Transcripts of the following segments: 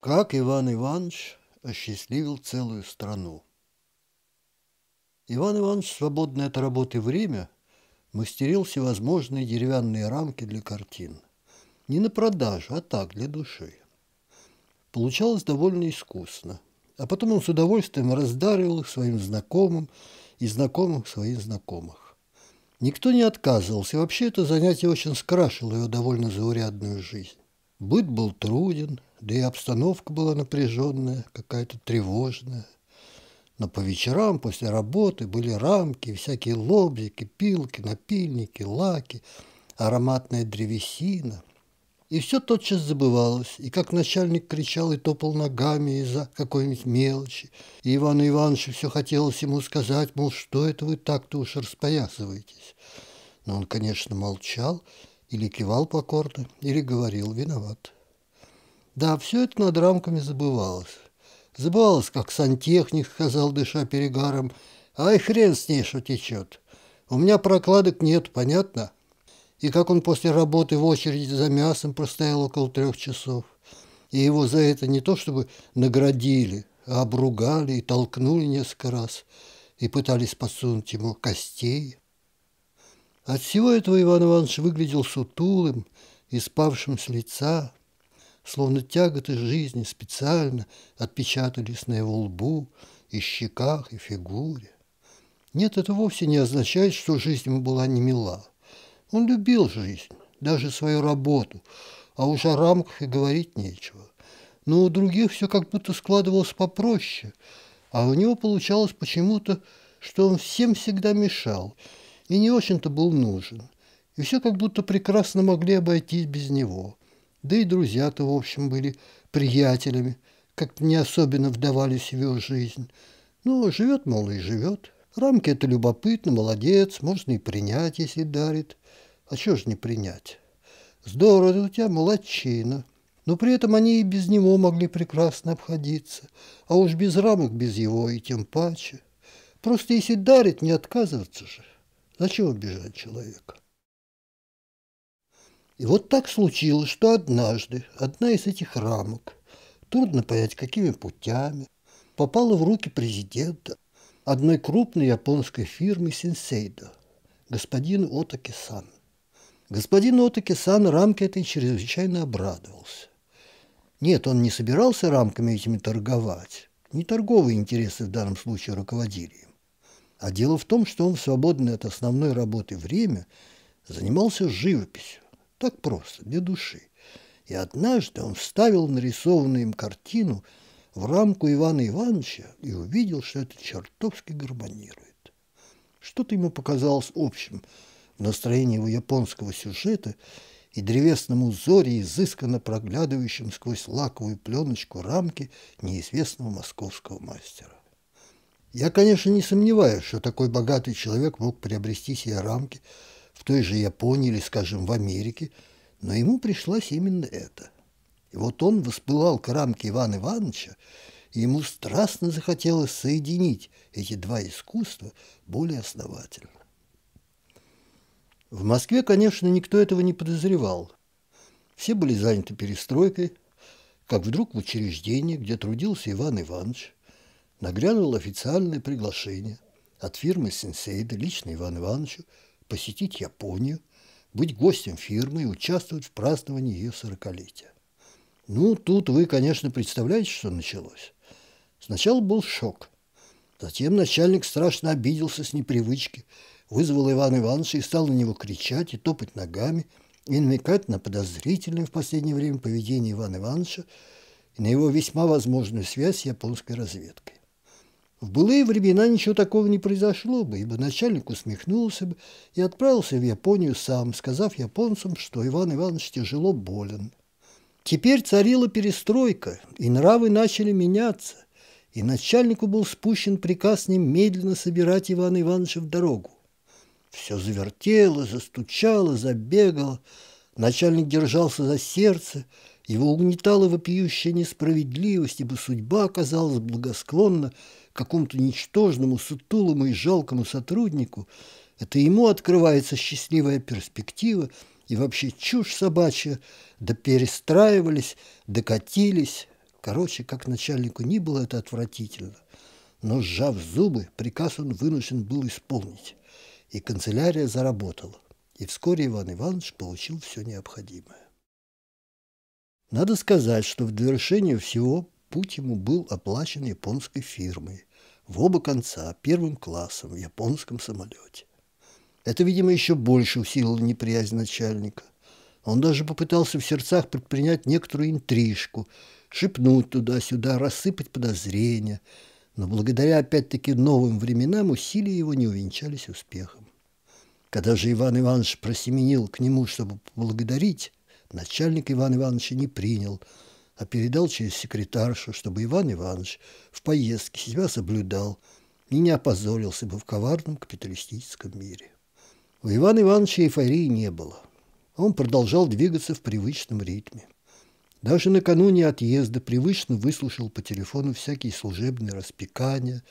Как Иван Иванович осчастливил целую страну. Иван Иванович в свободное от работы время мастерил всевозможные деревянные рамки для картин. Не на продажу, а так, для души. Получалось довольно искусно. А потом он с удовольствием раздаривал их своим знакомым и знакомых своих знакомых. Никто не отказывался, и вообще это занятие очень скрашило его довольно заурядную жизнь. Быт был труден, да и обстановка была напряженная, какая-то тревожная. Но по вечерам после работы были рамки, всякие лобзики, пилки, напильники, лаки, ароматная древесина. И все тотчас забывалось, и как начальник кричал и топал ногами из-за какой-нибудь мелочи, и Ивану Ивановичу все хотелось ему сказать, мол, что это вы так-то уж распоясываетесь. Но он, конечно, молчал или кивал покорно, или говорил «виноват». Да, все это над рамками забывалось. Забывалось, как сантехник сказал, дыша перегаром, «Ай, хрен с ней, что течет! У меня прокладок нет, понятно?» И как он после работы в очереди за мясом простоял около трех часов. И его за это не то чтобы наградили, а обругали и толкнули несколько раз, и пытались подсунуть ему костей. От всего этого Иван Иванович выглядел сутулым и спавшим с лица, словно тяготы жизни специально отпечатались на его лбу и щеках, и фигуре. Нет, это вовсе не означает, что жизнь ему была не мила. Он любил жизнь, даже свою работу, а уж о рамках и говорить нечего. Но у других все как будто складывалось попроще, а у него получалось почему-то, что он всем всегда мешал и не очень-то был нужен. И все как будто прекрасно могли обойтись без него. Да и друзья-то, в общем, были приятелями, как-то не особенно вдавались в его жизнь. Ну, живет, мол, и живет. Рамки это любопытно, молодец, можно и принять, если дарит. А чего ж не принять? Здорово, у тебя молодчина. Но при этом они и без него могли прекрасно обходиться, а уж без рамок без его и тем паче. Просто если дарит, не отказываться же. Зачем обижать человека? И вот так случилось, что однажды одна из этих рамок, трудно понять какими путями, попала в руки президента одной крупной японской фирмы Синсейдо, господин Отаки-сан. Господин Отаки-сан рамки этой чрезвычайно обрадовался. Нет, он не собирался рамками этими торговать. Не торговые интересы в данном случае руководили им. А дело в том, что он в свободное от основной работы время занимался живописью. Так просто, для души. И однажды он вставил нарисованную им картину в рамку Ивана Ивановича и увидел, что это чертовски гармонирует. Что-то ему показалось общим в настроении его японского сюжета и древесном узоре, изысканно проглядывающем сквозь лаковую пленочку рамки неизвестного московского мастера. Я, конечно, не сомневаюсь, что такой богатый человек мог приобрести себе рамки – той же Японии или, скажем, в Америке, но ему пришлось именно это. И вот он воспылал к рамке Ивана Ивановича, и ему страстно захотелось соединить эти два искусства более основательно. В Москве, конечно, никто этого не подозревал. Все были заняты перестройкой, как вдруг в учреждении, где трудился Иван Иванович, нагрянуло официальное приглашение от фирмы «Сенсейда» лично Ивану Ивановичу посетить Японию, быть гостем фирмы и участвовать в праздновании ее сорокалетия. Ну, тут вы, конечно, представляете, что началось. Сначала был шок. Затем начальник страшно обиделся с непривычки, вызвал Ивана Ивановича и стал на него кричать и топать ногами, и намекать на подозрительное в последнее время поведение Ивана Ивановича и на его весьма возможную связь с японской разведкой. В былые времена ничего такого не произошло бы, ибо начальник усмехнулся бы и отправился в Японию сам, сказав японцам, что Иван Иванович тяжело болен. Теперь царила перестройка, и нравы начали меняться, и начальнику был спущен приказ немедленно собирать Ивана Ивановича в дорогу. Все завертело, застучало, забегало. Начальник держался за сердце, его угнетала вопиющая несправедливость, ибо судьба оказалась благосклонна какому-то ничтожному, сутулому и жалкому сотруднику, это ему открывается счастливая перспектива и вообще чушь собачья, да перестраивались, докатились. Короче, как начальнику ни было это отвратительно, но, сжав зубы, приказ он вынужден был исполнить. И канцелярия заработала, и вскоре Иван Иванович получил все необходимое. Надо сказать, что в довершение всего Путь ему был оплачен японской фирмой. В оба конца, первым классом, в японском самолете. Это, видимо, еще больше усилило неприязнь начальника. Он даже попытался в сердцах предпринять некоторую интрижку, шепнуть туда-сюда, рассыпать подозрения. Но благодаря, опять-таки, новым временам усилия его не увенчались успехом. Когда же Иван Иванович просеменил к нему, чтобы поблагодарить, начальник Иван Ивановича не принял – а передал через секретаршу, чтобы Иван Иванович в поездке себя соблюдал и не опозорился бы в коварном капиталистическом мире. У Ивана Ивановича эйфории не было. Он продолжал двигаться в привычном ритме. Даже накануне отъезда привычно выслушал по телефону всякие служебные распекания,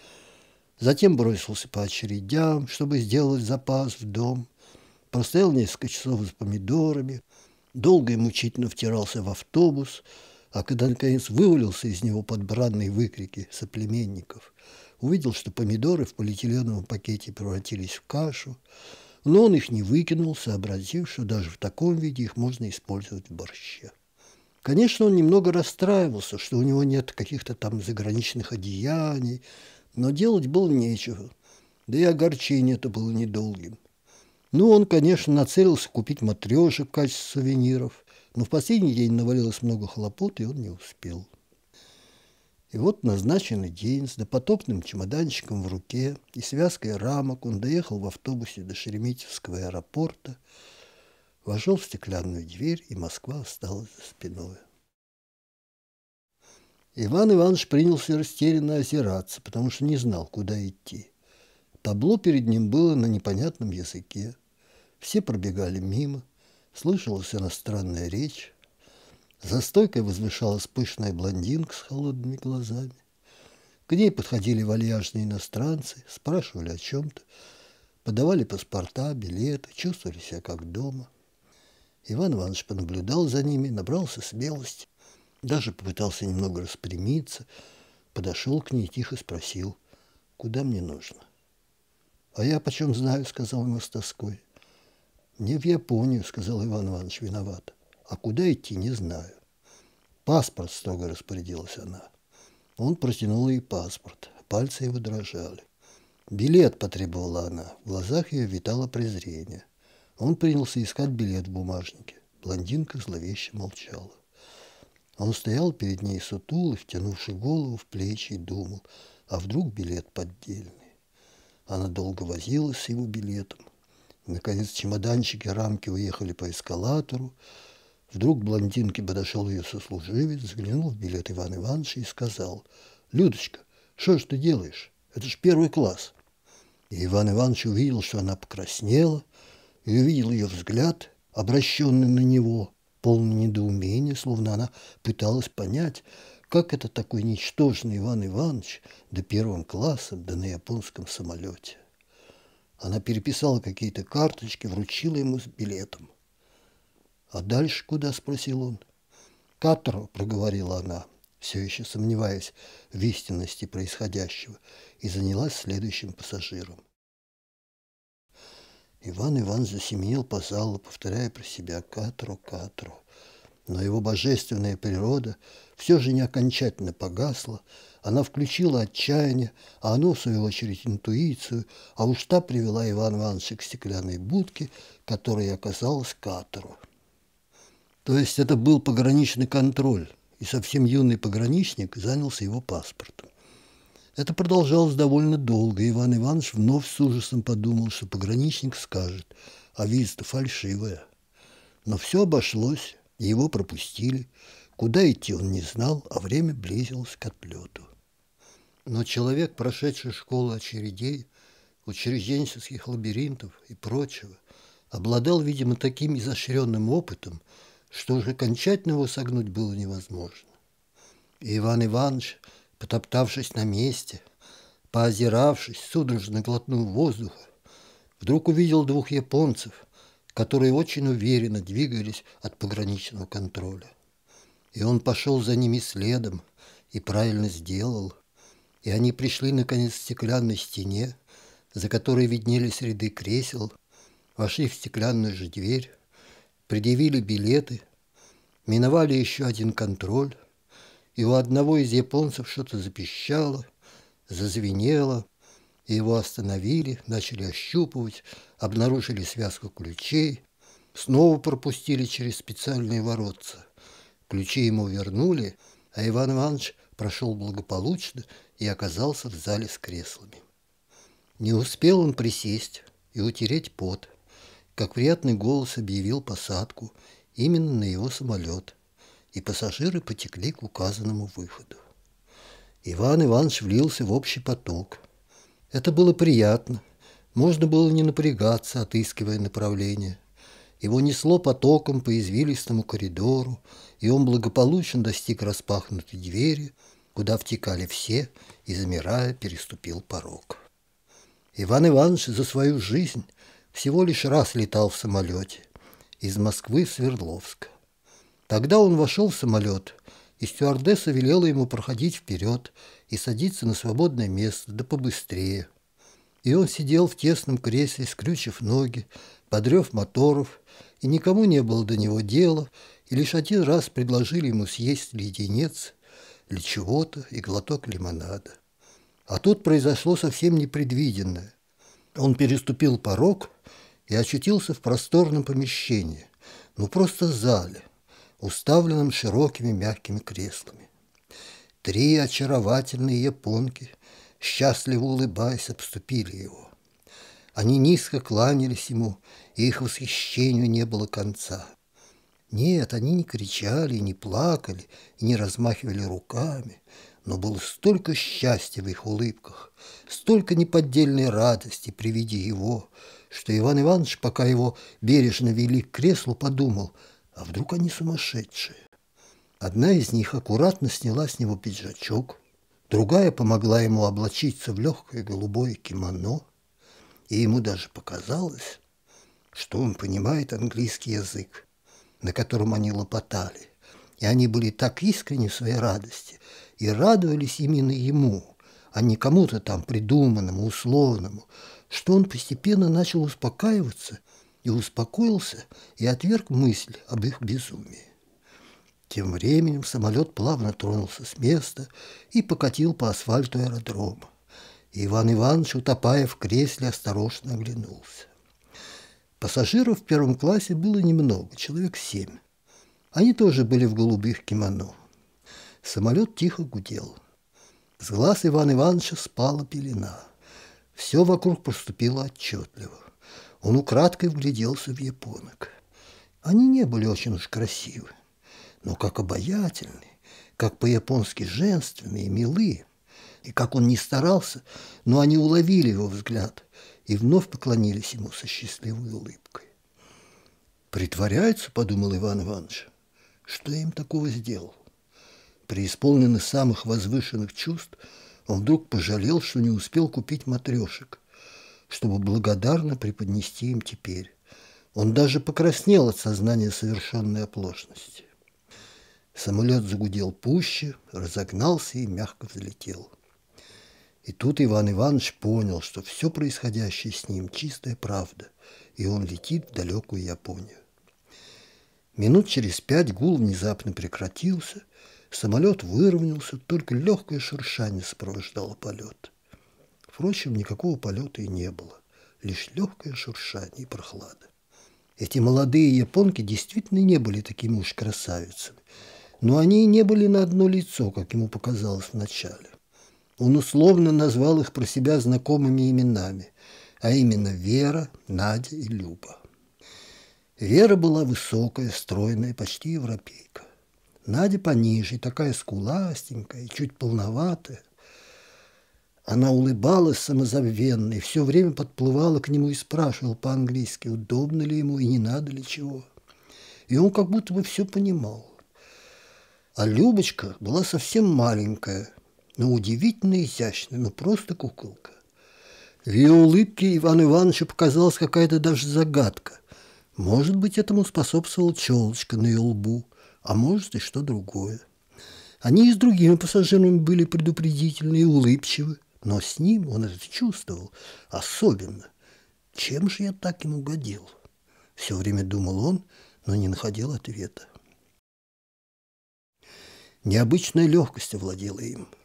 затем бросился по очередям, чтобы сделать запас в дом, простоял несколько часов с помидорами, долго и мучительно втирался в автобус, а когда, наконец, вывалился из него под бранные выкрики соплеменников, увидел, что помидоры в полиэтиленовом пакете превратились в кашу, но он их не выкинул, сообразив, что даже в таком виде их можно использовать в борще. Конечно, он немного расстраивался, что у него нет каких-то там заграничных одеяний, но делать было нечего, да и огорчение это было недолгим. Ну, он, конечно, нацелился купить матрешек в качестве сувениров, но в последний день навалилось много хлопот, и он не успел. И вот назначенный день с допотопным чемоданчиком в руке и связкой рамок он доехал в автобусе до Шереметьевского аэропорта, вошел в стеклянную дверь, и Москва осталась за спиной. Иван Иванович принялся растерянно озираться, потому что не знал, куда идти. Табло перед ним было на непонятном языке. Все пробегали мимо, слышалась иностранная речь, за стойкой возвышалась пышная блондинка с холодными глазами. К ней подходили вальяжные иностранцы, спрашивали о чем-то, подавали паспорта, билеты, чувствовали себя как дома. Иван Иванович понаблюдал за ними, набрался смелости, даже попытался немного распрямиться, подошел к ней и тихо спросил, куда мне нужно. «А я почем знаю», — сказал ему с тоской. «Не в Японию», – сказал Иван Иванович, – «виноват. А куда идти, не знаю». «Паспорт», – строго распорядилась она. Он протянул ей паспорт. Пальцы его дрожали. «Билет», – потребовала она. В глазах ее витало презрение. Он принялся искать билет в бумажнике. Блондинка зловеще молчала. Он стоял перед ней сутулый, втянувший голову в плечи, и думал, а вдруг билет поддельный. Она долго возилась с его билетом, Наконец чемоданчики, рамки уехали по эскалатору. Вдруг блондинке подошел ее сослуживец, взглянул в билет Иван Ивановича и сказал, «Людочка, что ж ты делаешь? Это ж первый класс». И Иван Иванович увидел, что она покраснела, и увидел ее взгляд, обращенный на него, полный недоумения, словно она пыталась понять, как это такой ничтожный Иван Иванович до да первым классом, да на японском самолете. Она переписала какие-то карточки, вручила ему с билетом. «А дальше куда?» – спросил он. Катру проговорила она, все еще сомневаясь в истинности происходящего, и занялась следующим пассажиром. Иван Иван засеменил по залу, повторяя про себя Катру, Катру, Но его божественная природа все же не окончательно погасла, она включила отчаяние, а оно, в свою очередь, интуицию, а уж та привела Иван Ивановича к стеклянной будке, которая оказалась катору. То есть это был пограничный контроль, и совсем юный пограничник занялся его паспортом. Это продолжалось довольно долго, и Иван Иванович вновь с ужасом подумал, что пограничник скажет, а виза фальшивая. Но все обошлось, его пропустили. Куда идти он не знал, а время близилось к отлету. Но человек, прошедший школу очередей, учрежденческих лабиринтов и прочего, обладал, видимо, таким изощренным опытом, что уже окончательно его согнуть было невозможно. И Иван Иванович, потоптавшись на месте, поозиравшись, судорожно глотнул воздуха, вдруг увидел двух японцев, которые очень уверенно двигались от пограничного контроля. И он пошел за ними следом и правильно сделал – и они пришли, наконец, к стеклянной стене, за которой виднелись ряды кресел, вошли в стеклянную же дверь, предъявили билеты, миновали еще один контроль, и у одного из японцев что-то запищало, зазвенело, и его остановили, начали ощупывать, обнаружили связку ключей, снова пропустили через специальные воротца. Ключи ему вернули, а Иван Иванович прошел благополучно и оказался в зале с креслами. Не успел он присесть и утереть пот, как приятный голос объявил посадку именно на его самолет, и пассажиры потекли к указанному выходу. Иван Иванович влился в общий поток. Это было приятно. Можно было не напрягаться, отыскивая направление – его несло потоком по извилистому коридору, и он благополучно достиг распахнутой двери, куда втекали все, и, замирая, переступил порог. Иван Иванович за свою жизнь всего лишь раз летал в самолете из Москвы в Свердловск. Тогда он вошел в самолет, и стюардесса велела ему проходить вперед и садиться на свободное место, да побыстрее. И он сидел в тесном кресле, скрючив ноги, подрев моторов и никому не было до него дела, и лишь один раз предложили ему съесть леденец или чего-то и глоток лимонада. А тут произошло совсем непредвиденное. Он переступил порог и очутился в просторном помещении, ну просто зале, уставленном широкими мягкими креслами. Три очаровательные японки, счастливо улыбаясь, обступили его. Они низко кланялись ему и их восхищению не было конца. Нет, они не кричали, не плакали, и не размахивали руками, но было столько счастья в их улыбках, столько неподдельной радости при виде его, что Иван Иванович, пока его бережно вели к креслу, подумал, а вдруг они сумасшедшие. Одна из них аккуратно сняла с него пиджачок, другая помогла ему облачиться в легкое голубое кимоно, и ему даже показалось, что он понимает английский язык, на котором они лопотали. И они были так искренни в своей радости и радовались именно ему, а не кому-то там придуманному, условному, что он постепенно начал успокаиваться и успокоился и отверг мысль об их безумии. Тем временем самолет плавно тронулся с места и покатил по асфальту аэродрома. Иван Иванович, утопая в кресле, осторожно оглянулся. Пассажиров в первом классе было немного, человек семь. Они тоже были в голубых кимоно. Самолет тихо гудел. С глаз Ивана Ивановича спала пелена. Все вокруг поступило отчетливо. Он украдкой вгляделся в японок. Они не были очень уж красивы, но как обаятельны, как по-японски женственные, и милые. И как он ни старался, но они уловили его взгляд и вновь поклонились ему со счастливой улыбкой. «Притворяются», – подумал Иван Иванович, – «что я им такого сделал?» Преисполненный самых возвышенных чувств, он вдруг пожалел, что не успел купить матрешек, чтобы благодарно преподнести им теперь. Он даже покраснел от сознания совершенной оплошности. Самолет загудел пуще, разогнался и мягко взлетел. И тут Иван Иванович понял, что все происходящее с ним чистая правда, и он летит в далекую Японию. Минут через пять гул внезапно прекратился, самолет выровнялся, только легкое шуршание сопровождало полет. Впрочем, никакого полета и не было, лишь легкое шуршание и прохлада. Эти молодые японки действительно не были такими уж красавицами, но они и не были на одно лицо, как ему показалось вначале. Он условно назвал их про себя знакомыми именами, а именно Вера, Надя и Люба. Вера была высокая, стройная, почти европейка. Надя пониже, такая скуластенькая, чуть полноватая. Она улыбалась самозабвенно и все время подплывала к нему и спрашивала по-английски, удобно ли ему и не надо ли чего. И он как будто бы все понимал. А Любочка была совсем маленькая, но ну, удивительно изящно, ну, просто куколка. В ее улыбке Ивана Ивановича показалась какая-то даже загадка. Может быть, этому способствовала челочка на ее лбу, а может и что другое. Они и с другими пассажирами были предупредительны и улыбчивы, но с ним он это чувствовал особенно. Чем же я так ему угодил? Все время думал он, но не находил ответа. Необычная легкость овладела им –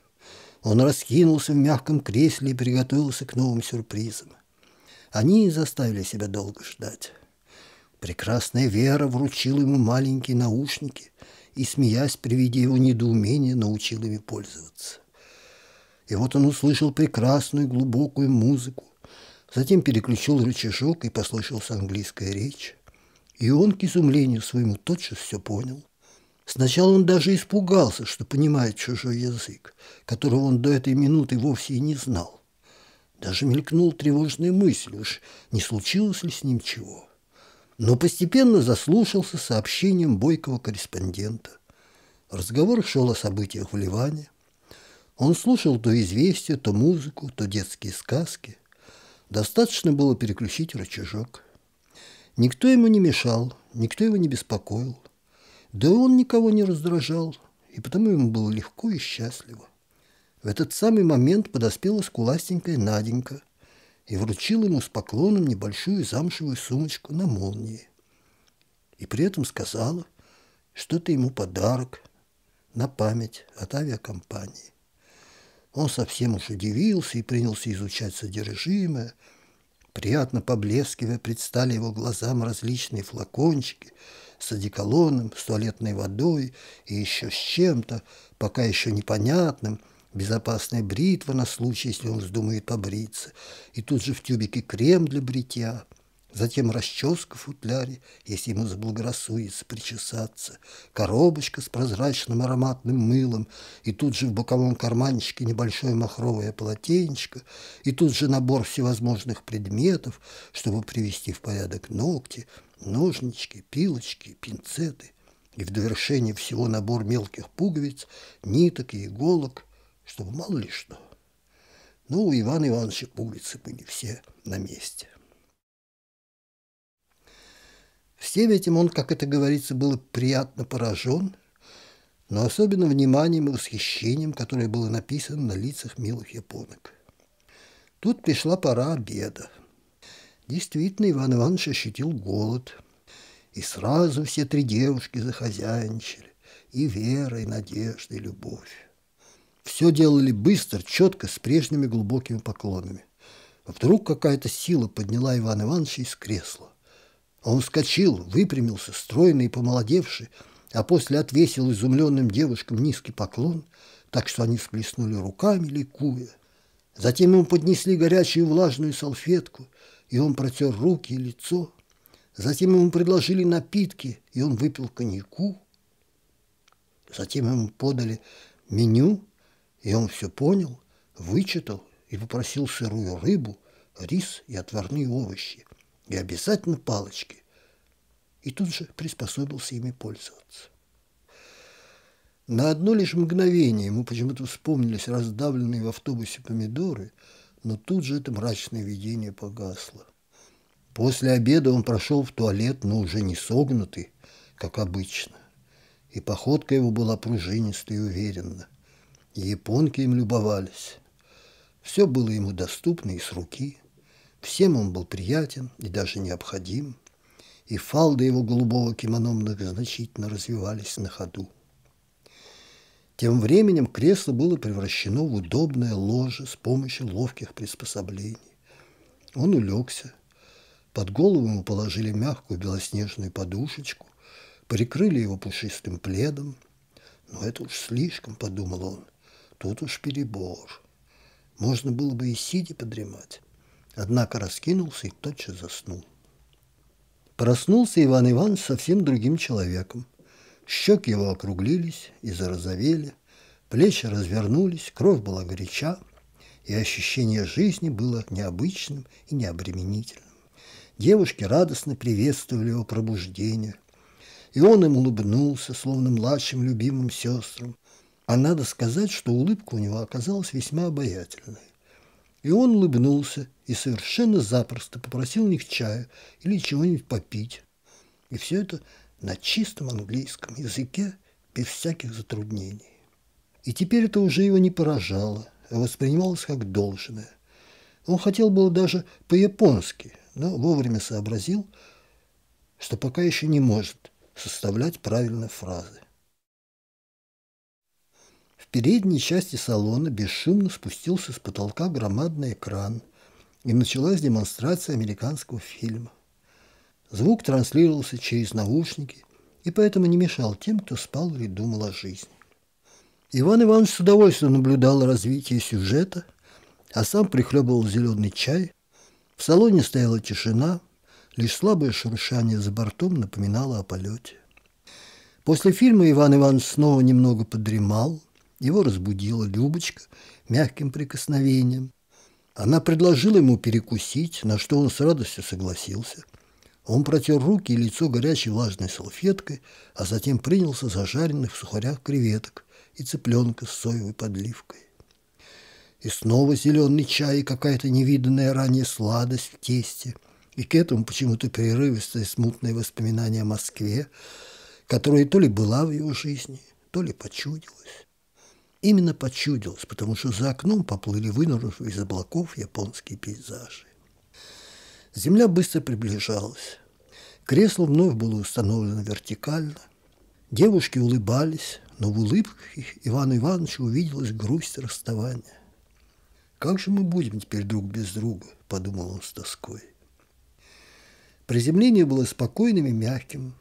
он раскинулся в мягком кресле и приготовился к новым сюрпризам. Они заставили себя долго ждать. Прекрасная Вера вручила ему маленькие наушники и, смеясь при виде его недоумения, научила ими пользоваться. И вот он услышал прекрасную глубокую музыку, затем переключил рычажок и послышался английская речь. И он, к изумлению своему, тотчас все понял – Сначала он даже испугался, что понимает чужой язык, которого он до этой минуты вовсе и не знал. Даже мелькнул тревожная мысль, уж не случилось ли с ним чего. Но постепенно заслушался сообщением бойкого корреспондента. Разговор шел о событиях в Ливане. Он слушал то известия, то музыку, то детские сказки. Достаточно было переключить рычажок. Никто ему не мешал, никто его не беспокоил. Да и он никого не раздражал, и потому ему было легко и счастливо. В этот самый момент подоспела скуластенькая Наденька и вручила ему с поклоном небольшую замшевую сумочку на молнии. И при этом сказала, что это ему подарок на память от авиакомпании. Он совсем уж удивился и принялся изучать содержимое. Приятно поблескивая, предстали его глазам различные флакончики – с одеколоном, с туалетной водой и еще с чем-то, пока еще непонятным, безопасная бритва на случай, если он вздумает побриться, и тут же в тюбике крем для бритья, затем расческа в футляре, если ему заблагорассуется причесаться, коробочка с прозрачным ароматным мылом, и тут же в боковом карманчике небольшое махровое полотенечко, и тут же набор всевозможных предметов, чтобы привести в порядок ногти – ножнички, пилочки, пинцеты и в довершение всего набор мелких пуговиц, ниток и иголок, чтобы мало ли что. Но ну, у Ивана Ивановича пуговицы были все на месте. Всем этим он, как это говорится, был приятно поражен, но особенно вниманием и восхищением, которое было написано на лицах милых японок. Тут пришла пора обеда – Действительно, Иван Иванович ощутил голод. И сразу все три девушки захозяйничали. И вера, и надежда, и любовь. Все делали быстро, четко, с прежними глубокими поклонами. Вдруг какая-то сила подняла Ивана Ивановича из кресла. Он вскочил, выпрямился, стройный и помолодевший, а после отвесил изумленным девушкам низкий поклон, так что они всплеснули руками, ликуя. Затем ему поднесли горячую влажную салфетку, и он протер руки и лицо. Затем ему предложили напитки, и он выпил коньяку. Затем ему подали меню, и он все понял, вычитал и попросил сырую рыбу, рис и отварные овощи, и обязательно палочки. И тут же приспособился ими пользоваться. На одно лишь мгновение ему почему-то вспомнились раздавленные в автобусе помидоры – но тут же это мрачное видение погасло. После обеда он прошел в туалет, но уже не согнутый, как обычно. И походка его была пружинистой и уверенно. японки им любовались. Все было ему доступно и с руки. Всем он был приятен и даже необходим. И фалды его голубого кимономных значительно развивались на ходу. Тем временем кресло было превращено в удобное ложе с помощью ловких приспособлений. Он улегся. Под голову ему положили мягкую белоснежную подушечку, прикрыли его пушистым пледом. «Но это уж слишком», — подумал он, — «тут уж перебор. Можно было бы и сидя подремать». Однако раскинулся и тотчас заснул. Проснулся Иван Иванович совсем другим человеком. Щеки его округлились и зарозовели, плечи развернулись, кровь была горяча, и ощущение жизни было необычным и необременительным. Девушки радостно приветствовали его пробуждение, и он им улыбнулся, словно младшим любимым сестрам. А надо сказать, что улыбка у него оказалась весьма обаятельной. И он улыбнулся и совершенно запросто попросил у них чая или чего-нибудь попить. И все это на чистом английском языке без всяких затруднений. И теперь это уже его не поражало, а воспринималось как должное. Он хотел было даже по-японски, но вовремя сообразил, что пока еще не может составлять правильные фразы. В передней части салона бесшумно спустился с потолка громадный экран, и началась демонстрация американского фильма – Звук транслировался через наушники и поэтому не мешал тем, кто спал или думал о жизни. Иван Иванович с удовольствием наблюдал развитие сюжета, а сам прихлебывал зеленый чай. В салоне стояла тишина, лишь слабое шуршание за бортом напоминало о полете. После фильма Иван Иванович снова немного подремал, его разбудила Любочка мягким прикосновением. Она предложила ему перекусить, на что он с радостью согласился – он протер руки и лицо горячей влажной салфеткой, а затем принялся за жареных в сухарях креветок и цыпленка с соевой подливкой. И снова зеленый чай и какая-то невиданная ранее сладость в тесте. И к этому почему-то прерывистое смутное воспоминание о Москве, которая то ли была в его жизни, то ли почудилась. Именно почудилась, потому что за окном поплыли вынырнув из облаков японские пейзажи. Земля быстро приближалась. Кресло вновь было установлено вертикально. Девушки улыбались, но в улыбках их Ивана увиделась грусть расставания. «Как же мы будем теперь друг без друга?» – подумал он с тоской. Приземление было спокойным и мягким.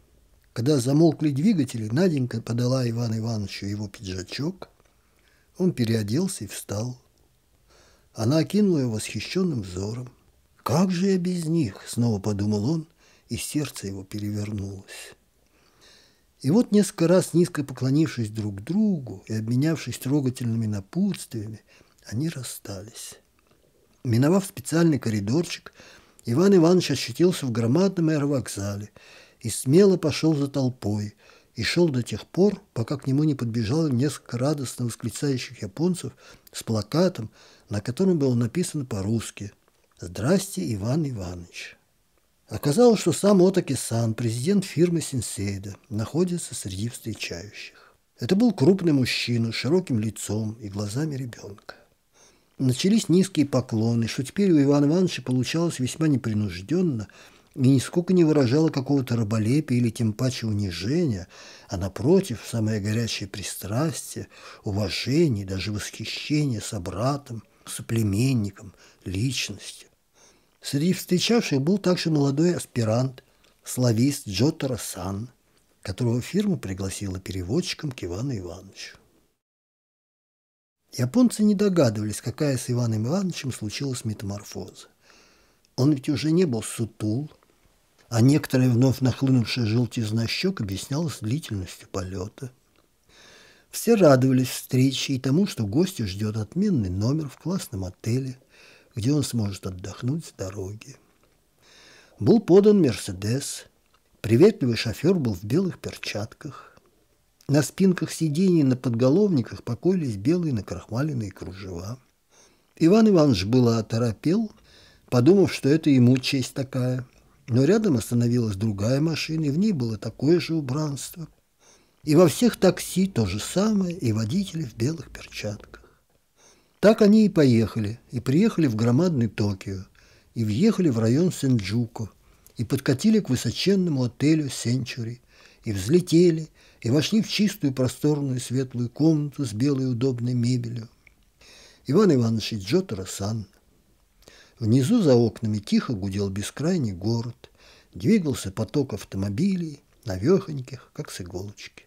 Когда замолкли двигатели, Наденька подала Ивану Ивановичу его пиджачок. Он переоделся и встал. Она окинула его восхищенным взором. «Как же я без них?» – снова подумал он, и сердце его перевернулось. И вот несколько раз, низко поклонившись друг другу и обменявшись трогательными напутствиями, они расстались. Миновав специальный коридорчик, Иван Иванович ощутился в громадном аэровокзале и смело пошел за толпой, и шел до тех пор, пока к нему не подбежало несколько радостно восклицающих японцев с плакатом, на котором было написано по-русски – «Здрасте, Иван Иванович». Оказалось, что сам Отаки Сан, президент фирмы Синсейда, находится среди встречающих. Это был крупный мужчина с широким лицом и глазами ребенка. Начались низкие поклоны, что теперь у Ивана Ивановича получалось весьма непринужденно и нисколько не выражало какого-то раболепия или тем паче унижения, а напротив, самое горячее пристрастие, уважение, даже восхищение с собратом, соплеменником, личностью Среди встречавших был также молодой аспирант, славист Джотара Сан, которого фирма пригласила переводчиком к Ивану Ивановичу. Японцы не догадывались, какая с Иваном Ивановичем случилась метаморфоза. Он ведь уже не был сутул, а некоторая вновь нахлынувшая желтизна щек объяснялась длительностью полета. Все радовались встрече и тому, что гостю ждет отменный номер в классном отеле, где он сможет отдохнуть с дороги. Был подан «Мерседес». Приветливый шофер был в белых перчатках. На спинках сидений на подголовниках покоились белые накрахмаленные кружева. Иван Иванович было оторопел, подумав, что это ему честь такая. Но рядом остановилась другая машина, и в ней было такое же убранство. И во всех такси то же самое, и водители в белых перчатках. Так они и поехали, и приехали в громадный Токио, и въехали в район Сенджуку, и подкатили к высоченному отелю «Сенчури», и взлетели, и вошли в чистую, просторную, светлую комнату с белой удобной мебелью. Иван Иванович и Джотара Сан. Внизу за окнами тихо гудел бескрайний город, двигался поток автомобилей, навехоньких, как с иголочки.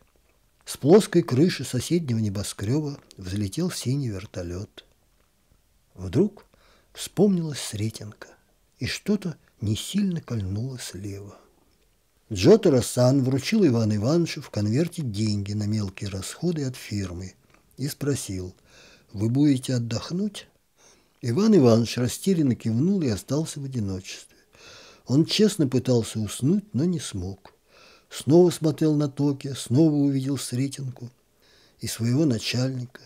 С плоской крыши соседнего небоскреба взлетел синий вертолет. Вдруг вспомнилась Сретенка, и что-то не сильно кольнуло слева. Джотера Сан вручил Ивану Ивановичу в конверте деньги на мелкие расходы от фирмы и спросил, «Вы будете отдохнуть?» Иван Иванович растерянно кивнул и остался в одиночестве. Он честно пытался уснуть, но не смог. Снова смотрел на Токи, снова увидел Сретенку и своего начальника.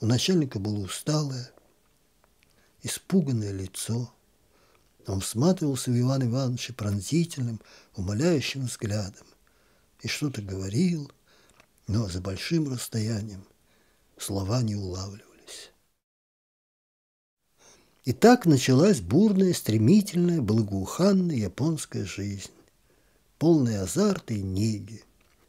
У начальника было усталое, испуганное лицо. Он всматривался в Ивана Ивановича пронзительным, умоляющим взглядом и что-то говорил, но за большим расстоянием слова не улавливались. И так началась бурная, стремительная, благоуханная японская жизнь, полная азарта и неги.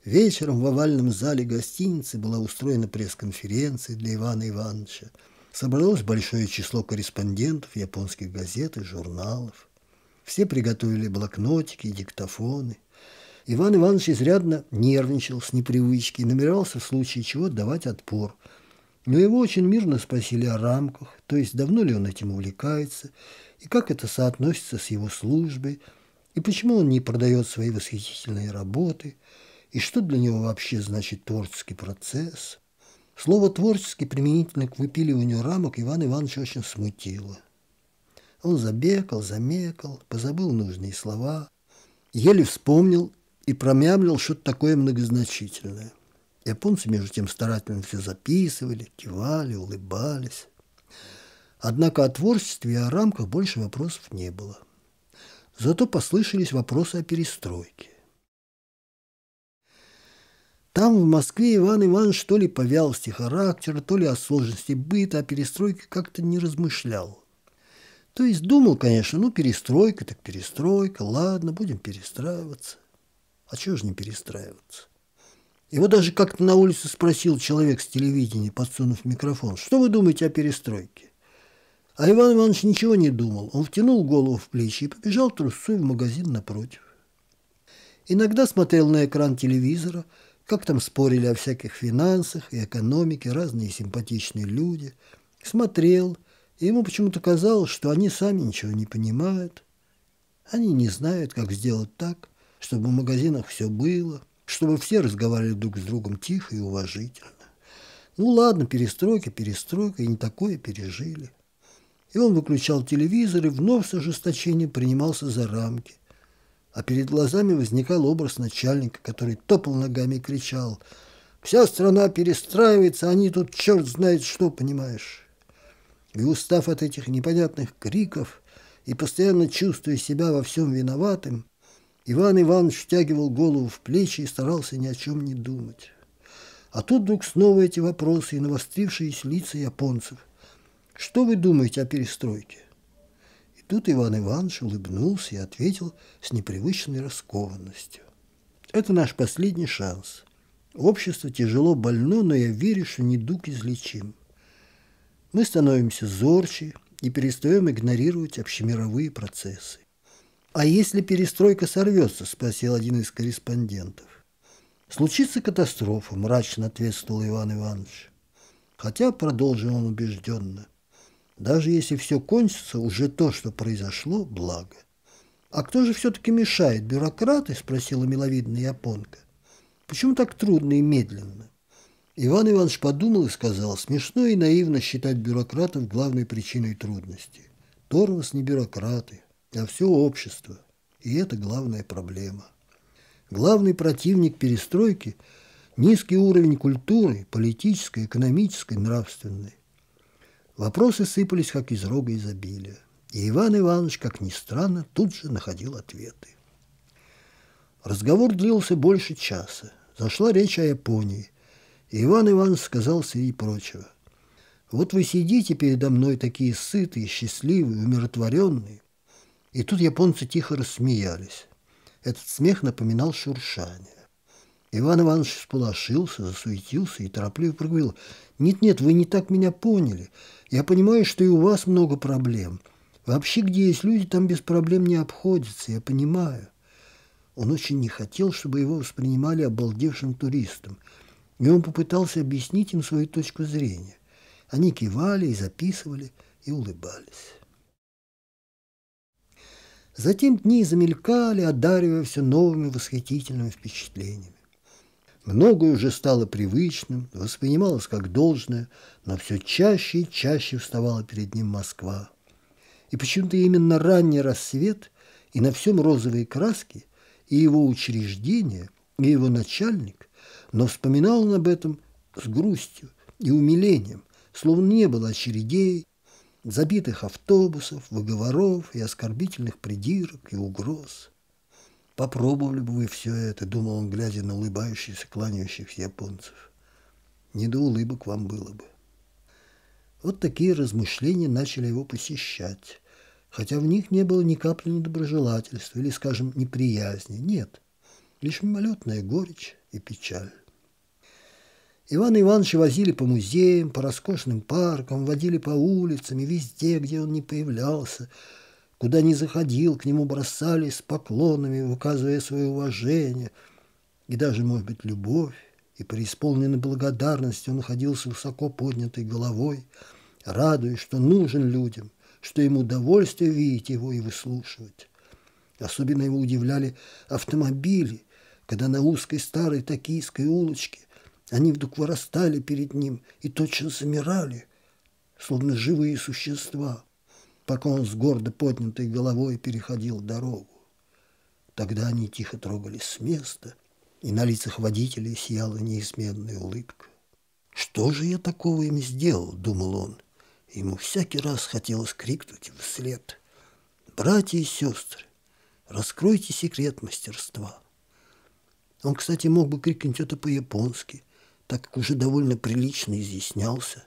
Вечером в овальном зале гостиницы была устроена пресс-конференция для Ивана Ивановича – Собралось большое число корреспондентов японских газет и журналов. Все приготовили блокнотики диктофоны. Иван Иванович изрядно нервничал с непривычки и намеревался в случае чего давать отпор. Но его очень мирно спросили о рамках, то есть давно ли он этим увлекается, и как это соотносится с его службой, и почему он не продает свои восхитительные работы, и что для него вообще значит творческий процесс. Слово творчески применительно к выпиливанию рамок Иван Иванович очень смутило. Он забекал, замекал, позабыл нужные слова, еле вспомнил и промямлил что-то такое многозначительное. Японцы, между тем, старательно все записывали, кивали, улыбались. Однако о творчестве и о рамках больше вопросов не было. Зато послышались вопросы о перестройке. Там в Москве Иван Иванович то ли по вялости характера, то ли о сложности быта, о перестройке как-то не размышлял. То есть думал, конечно, ну перестройка так перестройка, ладно, будем перестраиваться. А чего же не перестраиваться? Его даже как-то на улице спросил человек с телевидения, подсунув микрофон, что вы думаете о перестройке? А Иван Иванович ничего не думал. Он втянул голову в плечи и побежал трусцой в магазин напротив. Иногда смотрел на экран телевизора – как там спорили о всяких финансах и экономике разные симпатичные люди. Смотрел, и ему почему-то казалось, что они сами ничего не понимают. Они не знают, как сделать так, чтобы в магазинах все было, чтобы все разговаривали друг с другом тихо и уважительно. Ну ладно, перестройка, перестройка, и не такое пережили. И он выключал телевизор и вновь с ожесточением принимался за рамки, а перед глазами возникал образ начальника, который топал ногами и кричал «Вся страна перестраивается, они тут черт знает что, понимаешь!» И устав от этих непонятных криков и постоянно чувствуя себя во всем виноватым, Иван Иванович втягивал голову в плечи и старался ни о чем не думать. А тут вдруг снова эти вопросы и навострившиеся лица японцев. Что вы думаете о перестройке? тут Иван Иванович улыбнулся и ответил с непривычной раскованностью. «Это наш последний шанс. Общество тяжело больно, но я верю, что недуг излечим. Мы становимся зорче и перестаем игнорировать общемировые процессы. «А если перестройка сорвется?» – спросил один из корреспондентов. «Случится катастрофа», – мрачно ответствовал Иван Иванович. Хотя, продолжил он убежденно, даже если все кончится, уже то, что произошло, благо. «А кто же все-таки мешает? Бюрократы?» – спросила миловидная японка. «Почему так трудно и медленно?» Иван Иванович подумал и сказал, смешно и наивно считать бюрократов главной причиной трудности Торвас не бюрократы, а все общество. И это главная проблема. Главный противник перестройки – низкий уровень культуры, политической, экономической, нравственной. Вопросы сыпались, как из рога изобилия. И Иван Иванович, как ни странно, тут же находил ответы. Разговор длился больше часа. Зашла речь о Японии. И Иван Иванович сказал среди прочего. «Вот вы сидите передо мной такие сытые, счастливые, умиротворенные». И тут японцы тихо рассмеялись. Этот смех напоминал шуршание. Иван Иванович сполошился, засуетился и торопливо проговорил. «Нет-нет, вы не так меня поняли. Я понимаю, что и у вас много проблем. Вообще, где есть люди, там без проблем не обходится, я понимаю». Он очень не хотел, чтобы его воспринимали обалдевшим туристом, и он попытался объяснить им свою точку зрения. Они кивали и записывали, и улыбались. Затем дни замелькали, одаривая все новыми восхитительными впечатлениями. Многое уже стало привычным, воспринималось как должное, но все чаще и чаще вставала перед ним Москва. И почему-то именно ранний рассвет и на всем розовые краски, и его учреждение, и его начальник, но вспоминал он об этом с грустью и умилением, словно не было очередей, забитых автобусов, выговоров и оскорбительных придирок и угроз – Попробовали бы вы все это, думал он, глядя на улыбающихся, кланяющихся японцев. Не до улыбок вам было бы. Вот такие размышления начали его посещать, хотя в них не было ни капли недоброжелательства или, скажем, неприязни. Нет, лишь мимолетная горечь и печаль. Ивана Ивановича возили по музеям, по роскошным паркам, водили по улицам и везде, где он не появлялся – Куда ни заходил, к нему бросались с поклонами, выказывая свое уважение и даже, может быть, любовь. И преисполненной благодарности он находился высоко поднятой головой, радуясь, что нужен людям, что ему удовольствие видеть его и выслушивать. Особенно его удивляли автомобили, когда на узкой старой токийской улочке они вдруг вырастали перед ним и точно замирали, словно живые существа пока он с гордо поднятой головой переходил дорогу. Тогда они тихо трогались с места, и на лицах водителей сияла неизменная улыбка. «Что же я такого им сделал?» – думал он. Ему всякий раз хотелось крикнуть вслед. «Братья и сестры, раскройте секрет мастерства!» Он, кстати, мог бы крикнуть это по-японски, так как уже довольно прилично изъяснялся,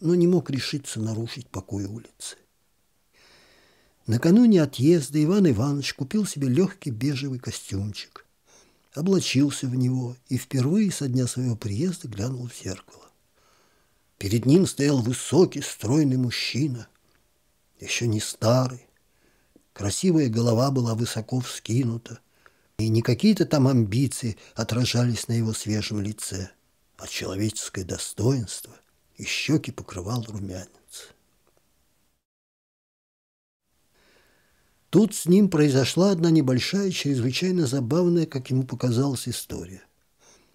но не мог решиться нарушить покой улицы. Накануне отъезда Иван Иванович купил себе легкий бежевый костюмчик, облачился в него и впервые со дня своего приезда глянул в зеркало. Перед ним стоял высокий, стройный мужчина, еще не старый. Красивая голова была высоко вскинута, и не какие-то там амбиции отражались на его свежем лице, а человеческое достоинство, и щеки покрывал румянец. Тут с ним произошла одна небольшая, чрезвычайно забавная, как ему показалась, история.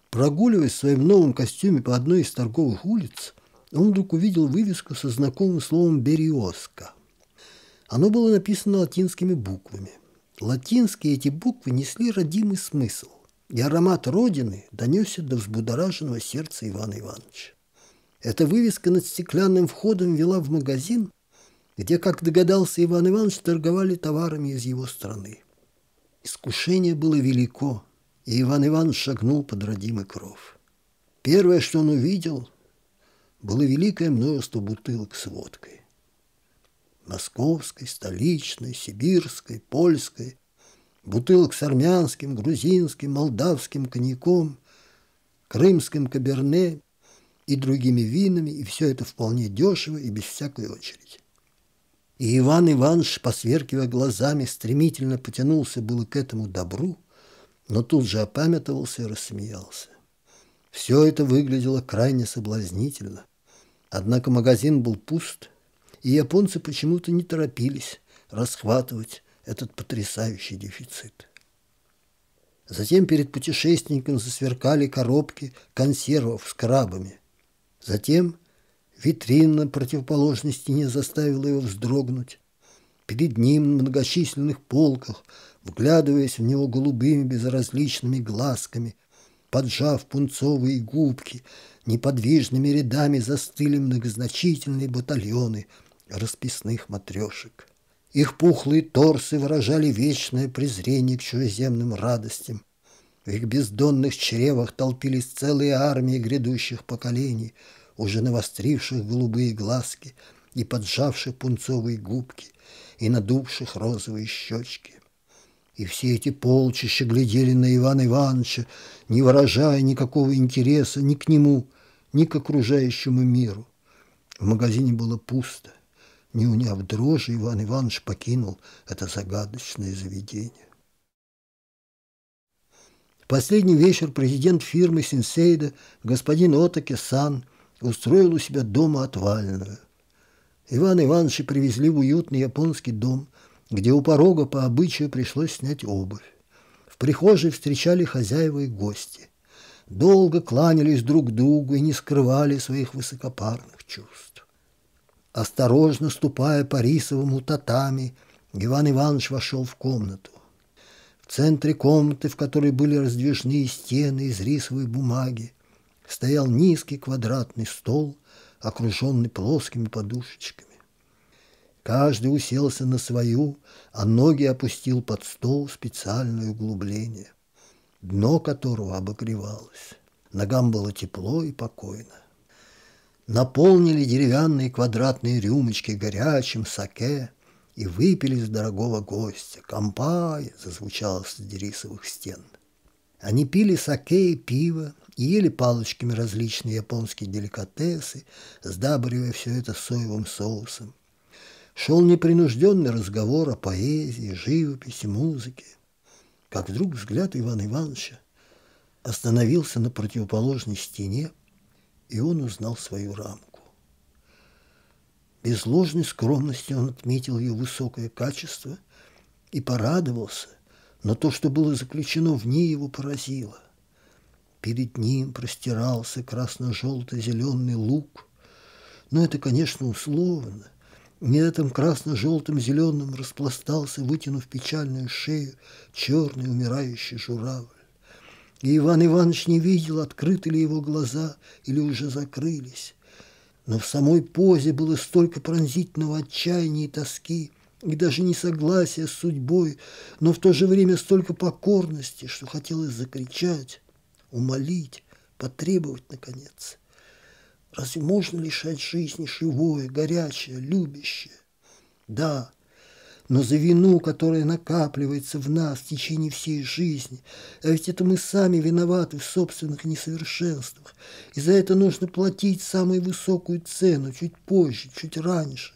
Прогуливаясь в своем новом костюме по одной из торговых улиц, он вдруг увидел вывеску со знакомым словом «березка». Оно было написано латинскими буквами. Латинские эти буквы несли родимый смысл, и аромат Родины донесся до взбудораженного сердца Ивана Ивановича. Эта вывеска над стеклянным входом вела в магазин, где, как догадался Иван Иванович, торговали товарами из его страны. Искушение было велико, и Иван Иванович шагнул под родимый кров. Первое, что он увидел, было великое множество бутылок с водкой. Московской, столичной, сибирской, польской, бутылок с армянским, грузинским, молдавским коньяком, крымским каберне и другими винами, и все это вполне дешево и без всякой очереди. И Иван Иванович, посверкивая глазами, стремительно потянулся было к этому добру, но тут же опамятовался и рассмеялся. Все это выглядело крайне соблазнительно. Однако магазин был пуст, и японцы почему-то не торопились расхватывать этот потрясающий дефицит. Затем перед путешественником засверкали коробки консервов с крабами. Затем Витрина противоположной стене заставила его вздрогнуть. Перед ним на многочисленных полках, вглядываясь в него голубыми безразличными глазками, поджав пунцовые губки, неподвижными рядами застыли многозначительные батальоны расписных матрешек. Их пухлые торсы выражали вечное презрение к чужеземным радостям. В их бездонных чревах толпились целые армии грядущих поколений – уже навостривших голубые глазки и поджавших пунцовые губки, и надувших розовые щечки. И все эти полчища глядели на Ивана Ивановича, не выражая никакого интереса ни к нему, ни к окружающему миру. В магазине было пусто. Не уняв дрожи, Иван Иванович покинул это загадочное заведение. В последний вечер президент фирмы Синсейда, господин Отаке Сан, устроил у себя дома отвальную. Иван Ивановича привезли в уютный японский дом, где у порога по обычаю пришлось снять обувь. В прихожей встречали хозяева и гости. Долго кланялись друг другу и не скрывали своих высокопарных чувств. Осторожно ступая по рисовому татами, Иван Иванович вошел в комнату. В центре комнаты, в которой были раздвижные стены из рисовой бумаги, стоял низкий квадратный стол, окруженный плоскими подушечками. Каждый уселся на свою, а ноги опустил под стол специальное углубление, дно которого обогревалось. Ногам было тепло и покойно. Наполнили деревянные квадратные рюмочки горячим саке и выпили с дорогого гостя. «Кампай!» – зазвучало с дерисовых стен – они пили саке и пиво, ели палочками различные японские деликатесы, сдабривая все это соевым соусом. Шел непринужденный разговор о поэзии, живописи, музыке. Как вдруг взгляд Ивана Ивановича остановился на противоположной стене, и он узнал свою рамку. Без ложной скромности он отметил ее высокое качество и порадовался, но то, что было заключено в ней, его поразило. Перед ним простирался красно-желто-зеленый лук, но это, конечно, условно. На этом красно желтым зеленым распластался, вытянув печальную шею, черный умирающий журавль. И Иван Иванович не видел, открыты ли его глаза или уже закрылись. Но в самой позе было столько пронзительного отчаяния и тоски, и даже несогласия с судьбой, но в то же время столько покорности, что хотелось закричать, умолить, потребовать, наконец. Разве можно лишать жизни живое, горячее, любящее? Да, но за вину, которая накапливается в нас в течение всей жизни. А ведь это мы сами виноваты в собственных несовершенствах. И за это нужно платить самую высокую цену чуть позже, чуть раньше.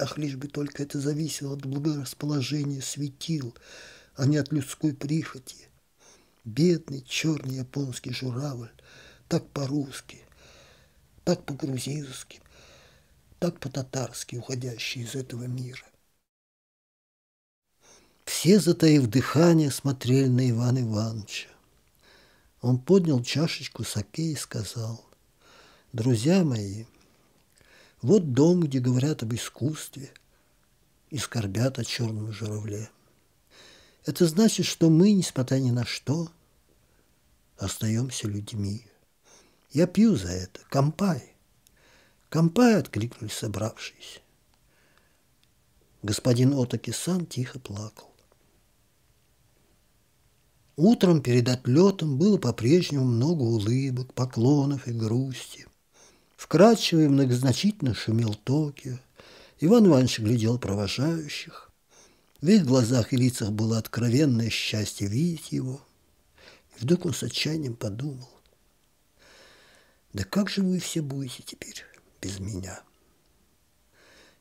Ах, лишь бы только это зависело от благорасположения светил, а не от людской прихоти. Бедный черный японский журавль, так по-русски, так по-грузински, так по-татарски уходящий из этого мира. Все, затаив дыхание, смотрели на Ивана Ивановича. Он поднял чашечку саке и сказал, «Друзья мои, — вот дом, где говорят об искусстве и скорбят о черном журавле. Это значит, что мы, несмотря ни на что, остаемся людьми. Я пью за это. Компай. Компай, откликнулись собравшиеся. Господин Отаки-сан тихо плакал. Утром перед отлетом было по-прежнему много улыбок, поклонов и грусти. Вкрадчиво и многозначительно шумел Токио. Иван Иванович глядел провожающих. Ведь В глазах и лицах было откровенное счастье видеть его. И вдруг он с отчаянием подумал. «Да как же вы все будете теперь без меня?»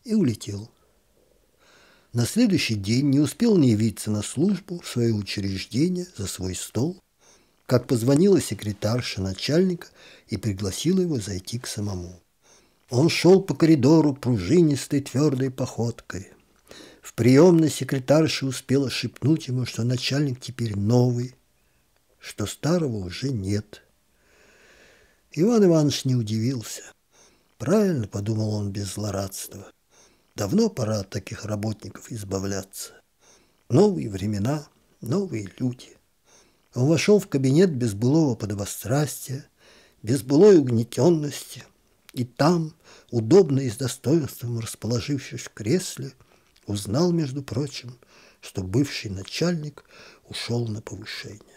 И улетел. На следующий день не успел не явиться на службу в свое учреждение за свой стол, как позвонила секретарша начальника и пригласила его зайти к самому. Он шел по коридору пружинистой твердой походкой. В приемной секретарша успела шепнуть ему, что начальник теперь новый, что старого уже нет. Иван Иванович не удивился. Правильно, подумал он без злорадства. Давно пора от таких работников избавляться. Новые времена, новые люди. Он вошел в кабинет без былого подобострастия, без былой угнетенности, и там, удобно и с достоинством расположившись в кресле, узнал, между прочим, что бывший начальник ушел на повышение.